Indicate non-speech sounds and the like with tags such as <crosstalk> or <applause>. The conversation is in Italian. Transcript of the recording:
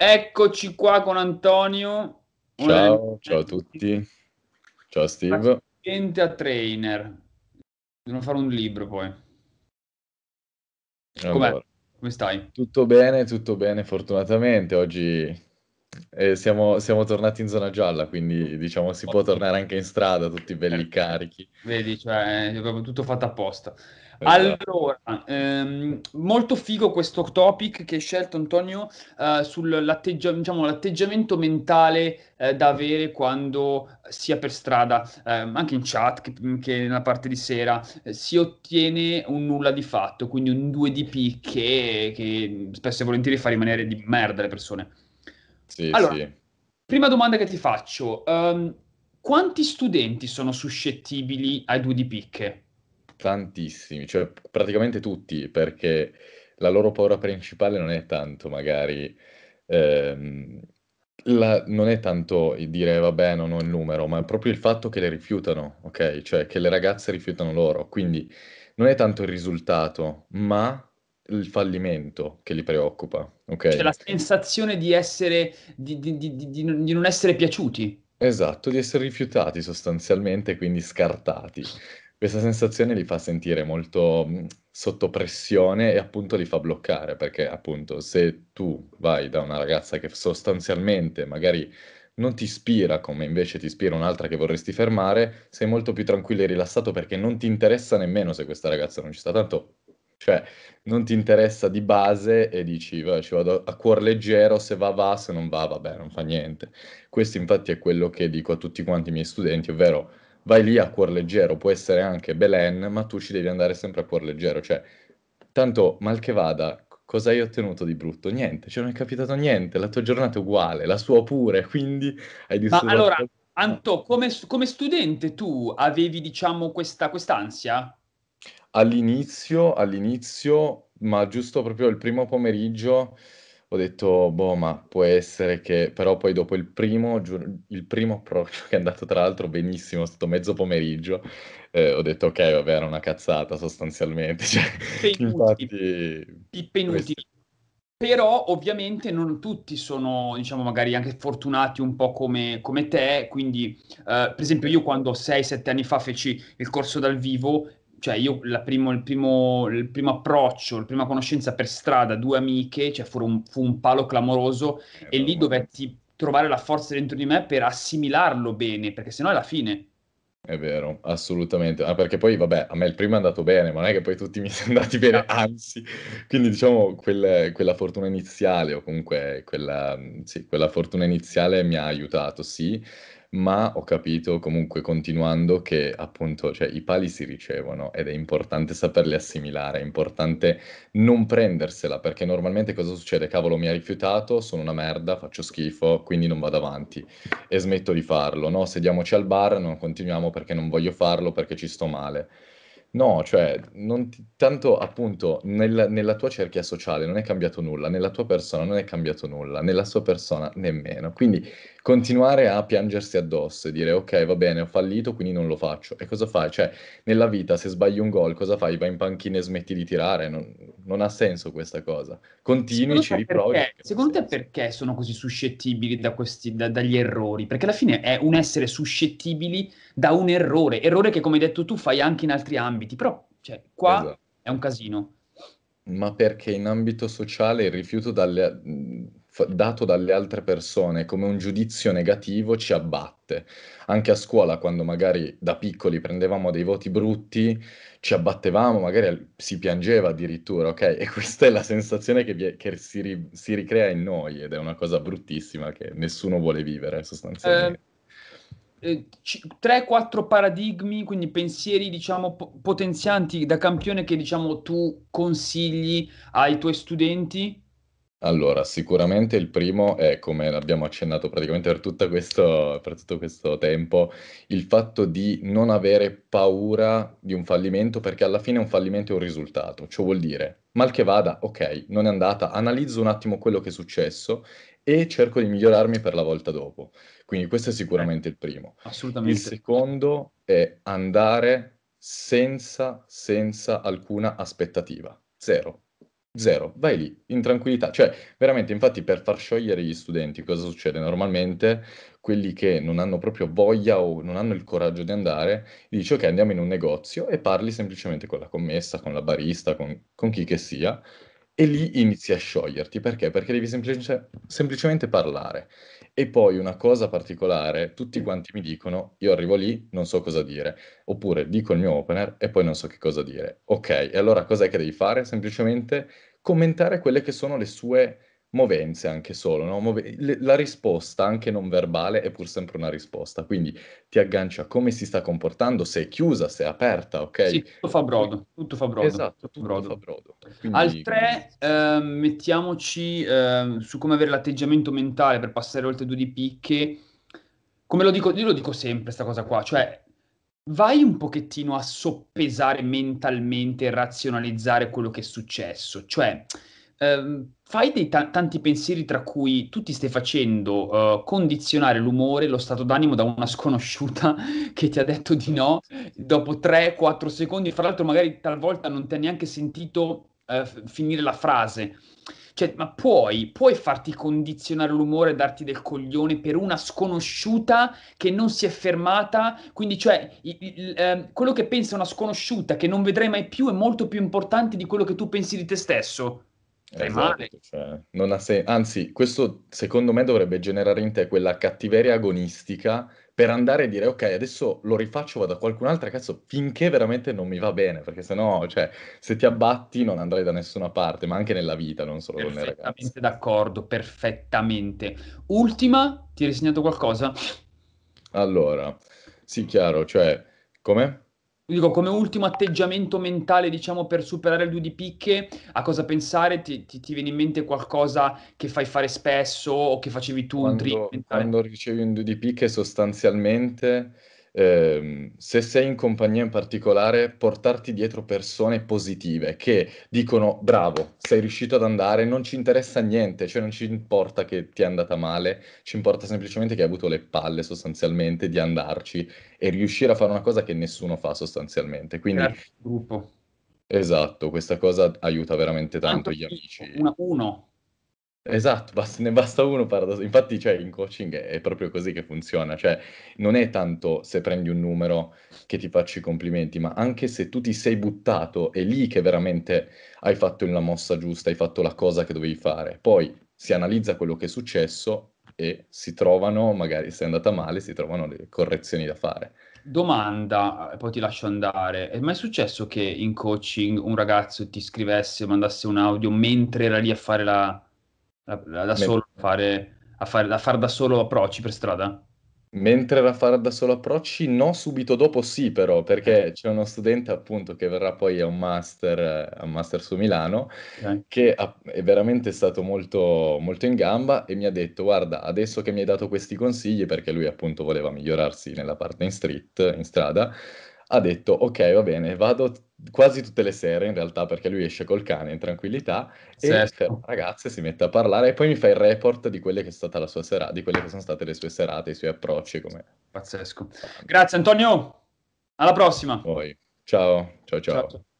Eccoci qua con Antonio. Ciao, ciao a tutti. Ciao Steve. Niente a trainer. Devono fare un libro poi. Allora, Come stai? Tutto bene, tutto bene, fortunatamente. Oggi eh, siamo, siamo, tornati in zona gialla, quindi diciamo si può tornare anche in strada tutti belli eh, carichi. Vedi, cioè, è proprio tutto fatto apposta. Esatto. Allora, ehm, molto figo questo topic che hai scelto Antonio eh, sull'atteggia- diciamo, l'atteggiamento mentale eh, da avere quando sia per strada, eh, anche in chat che, che nella parte di sera, eh, si ottiene un nulla di fatto, quindi un 2DP che, che spesso e volentieri fa rimanere di merda le persone. Sì, allora, sì. prima domanda che ti faccio. Um, quanti studenti sono suscettibili ai due di picche? Tantissimi, cioè praticamente tutti, perché la loro paura principale non è tanto magari... Ehm, la, non è tanto dire vabbè non ho il numero, ma è proprio il fatto che le rifiutano, ok? Cioè che le ragazze rifiutano loro. Quindi non è tanto il risultato, ma il fallimento che li preoccupa. ok? C'è la sensazione di essere, di, di, di, di non essere piaciuti. Esatto, di essere rifiutati sostanzialmente, quindi scartati. Questa sensazione li fa sentire molto mm, sotto pressione e appunto li fa bloccare, perché appunto se tu vai da una ragazza che sostanzialmente magari non ti ispira come invece ti ispira un'altra che vorresti fermare, sei molto più tranquillo e rilassato perché non ti interessa nemmeno se questa ragazza non ci sta, tanto cioè, non ti interessa di base e dici, vabbè, ci vado a cuor leggero, se va va, se non va, vabbè, non fa niente. Questo infatti è quello che dico a tutti quanti i miei studenti, ovvero vai lì a cuor leggero, può essere anche Belen, ma tu ci devi andare sempre a cuor leggero, cioè, tanto mal che vada, cosa hai ottenuto di brutto? Niente, cioè non è capitato niente, la tua giornata è uguale, la sua pure, quindi hai distrutto... Ma allora, Anto, come, come studente tu avevi, diciamo, questa quest'ansia? All'inizio all'inizio, ma giusto proprio il primo pomeriggio, ho detto: "Boh, ma può essere che" però poi dopo il primo, il primo approccio che è andato tra l'altro benissimo, è stato mezzo pomeriggio, ehm, ho detto: ok, vabbè, era una cazzata sostanzialmente." <laughs> Cioè, Pippe inutili. infatti Pippe inutili. queste Però ovviamente non tutti sono, diciamo, magari anche fortunati un po' come come te, quindi, ehm, per esempio io quando 6, 7 anni fa feci il corso dal vivo cioè io primo, il, primo, il, primo, approccio, la prima conoscenza per strada, due amiche, cioè fu un, fu un palo clamoroso eh, e lì dovetti trovare la forza dentro di me per assimilarlo bene, perché sennò è la fine. È vero, assolutamente. Ah, perché poi, vabbè, a me il primo è andato bene, ma non è che poi tutti mi sono <laughs> andati bene, certo. anzi. Quindi, diciamo, quel, quella fortuna iniziale, o comunque quella, sì, quella fortuna iniziale mi ha aiutato, sì ma ho capito comunque continuando che appunto cioè, i pali si ricevono ed è importante saperli assimilare, è importante non prendersela perché normalmente cosa succede? Cavolo mi ha rifiutato, sono una merda, faccio schifo, quindi non vado avanti e smetto di farlo, no? Sediamoci al bar, non continuiamo perché non voglio farlo, perché ci sto male. No, cioè, ti, tanto appunto nel, nella tua cerchia sociale non è cambiato nulla, nella tua persona non è cambiato nulla, nella sua persona nemmeno. Quindi continuare a piangersi addosso e dire ok va bene ho fallito quindi non lo faccio e cosa fai? Cioè nella vita se sbagli un gol cosa fai? Vai in panchina e smetti di tirare non, non ha senso questa cosa continui, secondo ci riprovi perché, secondo te senso. perché sono così suscettibili da questi, da, dagli errori? perché alla fine è un essere suscettibili da un errore, errore che come hai detto tu fai anche in altri ambiti però cioè, qua esatto. è un casino ma perché in ambito sociale il rifiuto dalle, dato dalle altre persone come un giudizio negativo ci abbatte. Anche a scuola, quando magari da piccoli prendevamo dei voti brutti, ci abbattevamo, magari si piangeva addirittura, ok? E questa è la sensazione che, vi- che si, ri- si, ricrea in noi ed è una cosa bruttissima che nessuno vuole vivere sostanzialmente. Ehm, eh. 3-4 paradigmi, quindi pensieri diciamo potenzianti da campione che diciamo tu consigli ai tuoi studenti? Allora, sicuramente il primo è, come abbiamo accennato praticamente per tutto questo, per tutto questo tempo, il fatto di non avere paura di un fallimento, perché alla fine un fallimento è un risultato. Ciò vuol dire, mal che vada, ok, non è andata, analizzo un attimo quello che è successo e cerco di migliorarmi per la volta dopo. Quindi questo è sicuramente il primo. Assolutamente. Il secondo è andare senza, senza alcuna aspettativa. Zero Zero, vai lì in tranquillità, cioè veramente infatti per far sciogliere gli studenti cosa succede? Normalmente quelli che non hanno proprio voglia o non hanno il coraggio di andare, dici ok andiamo in un negozio e parli semplicemente con la commessa, con la barista, con, con chi che sia e lì inizi a scioglierti, perché? Perché devi semplice- cioè, semplicemente parlare. E poi una cosa particolare, tutti quanti mi dicono, io arrivo lì, non so cosa dire, oppure dico il mio opener e poi non so che cosa dire. Ok, e allora cos'è che devi fare? Semplicemente commentare quelle che sono le sue movenze anche solo, no? Move... la risposta, anche non verbale, è pur sempre una risposta, quindi ti aggancia a come si sta comportando, se è chiusa, se è aperta, ok? Sì, tutto fa brodo, tutto fa brodo. Esatto, tutto, brodo. fa brodo. Quindi, Al 3 eh, mettiamoci eh, su come avere l'atteggiamento mentale per passare oltre due di picche, come lo dico, io lo dico sempre questa cosa qua, cioè vai un pochettino a soppesare mentalmente e razionalizzare quello che è successo, cioè ehm, fai dei t- tanti pensieri tra cui tu ti stai facendo uh, condizionare l'umore, lo stato d'animo da una <laughs> sconosciuta che ti ha detto di no dopo 3-4 secondi, fra l'altro magari talvolta non ti ha neanche sentito uh, finire la frase. Cioè, ma puoi, puoi farti condizionare l'umore e darti del coglione per una sconosciuta che non si è fermata? Quindi, cioè, il, il, eh, quello che pensa una sconosciuta che non vedrai mai più è molto più importante di quello che tu pensi di te stesso. Rimane. Esatto, cioè, non ha sen- Anzi, questo secondo me dovrebbe generare in te quella cattiveria agonistica per andare a dire ok, adesso lo rifaccio, vado a qualcun altro, cazzo, finché veramente non mi va bene, perché sennò, cioè, se ti abbatti non andrai da nessuna parte, ma anche nella vita, non solo con le ragazze. Perfettamente d'accordo, perfettamente. Ultima, ti hai segnato qualcosa? Allora, sì, chiaro, cioè, come? dico, come ultimo atteggiamento mentale, diciamo, per superare il due di picche, a cosa pensare? Ti, ti, ti, viene in mente qualcosa che fai fare spesso o che facevi tu? Quando, quando ricevi un due di picche, sostanzialmente Ehm, se sei in compagnia in particolare, portarti dietro persone positive che dicono bravo, sei riuscito ad andare, non ci interessa niente, cioè non ci importa che ti è andata male, ci importa semplicemente che hai avuto le palle sostanzialmente di andarci e riuscire a fare una cosa che nessuno fa sostanzialmente. Quindi... gruppo. Esatto, questa cosa aiuta veramente tanto, tanto gli amici. Una, uno, Esatto, basta, ne basta uno paradosso. Infatti, cioè, in coaching è, è, proprio così che funziona. Cioè, non è tanto se prendi un numero che ti faccio i complimenti, ma anche se tu ti sei buttato, è lì che veramente hai fatto la mossa giusta, hai fatto la cosa che dovevi fare. Poi si analizza quello che è successo e si trovano, magari se è andata male, si trovano le correzioni da fare. Domanda, eh, poi ti lascio andare. Eh, è mai successo che in coaching un ragazzo ti scrivesse, mandasse un audio mentre era lì a fare la da, da solo a fare, a fare, a far da solo approcci per strada? Mentre la fare da solo approcci, no, subito dopo sì però, perché eh. c'è uno studente appunto che verrà poi a un master, a un master su Milano, okay. che ha, è veramente stato molto, molto in gamba e mi ha detto guarda, adesso che mi hai dato questi consigli, perché lui appunto voleva migliorarsi nella parte in street, in strada, ha detto ok va bene, vado quasi tutte le sere in realtà perché lui esce col cane in tranquillità certo. e ragazze, si mette a parlare e poi mi fa il report di quelle che, sera- di quelle che sono state le sue serate, i suoi approcci. Come... Pazzesco. Grazie Antonio, alla prossima. Poi. Ciao, ciao, ciao. ciao.